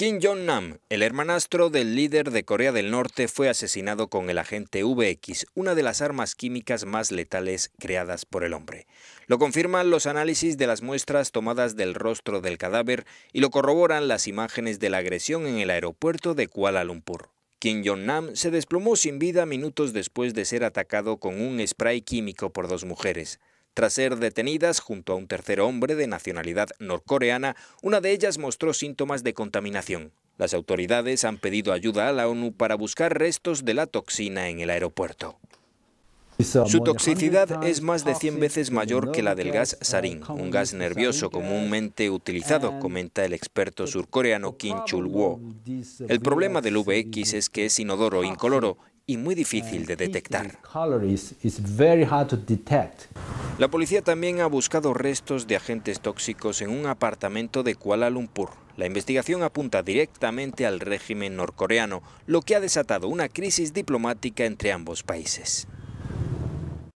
Kim Jong-nam, el hermanastro del líder de Corea del Norte, fue asesinado con el agente VX, una de las armas químicas más letales creadas por el hombre. Lo confirman los análisis de las muestras tomadas del rostro del cadáver y lo corroboran las imágenes de la agresión en el aeropuerto de Kuala Lumpur. Kim Jong-nam se desplomó sin vida minutos después de ser atacado con un spray químico por dos mujeres. Tras ser detenidas junto a un tercer hombre de nacionalidad norcoreana, una de ellas mostró síntomas de contaminación. Las autoridades han pedido ayuda a la ONU para buscar restos de la toxina en el aeropuerto. Su toxicidad es más de 100 veces mayor que la del gas sarin, un gas nervioso comúnmente utilizado, comenta el experto surcoreano Kim Chul-woo. El problema del VX es que es inodoro, incoloro y muy difícil de detectar. La policía también ha buscado restos de agentes tóxicos en un apartamento de Kuala Lumpur. La investigación apunta directamente al régimen norcoreano, lo que ha desatado una crisis diplomática entre ambos países.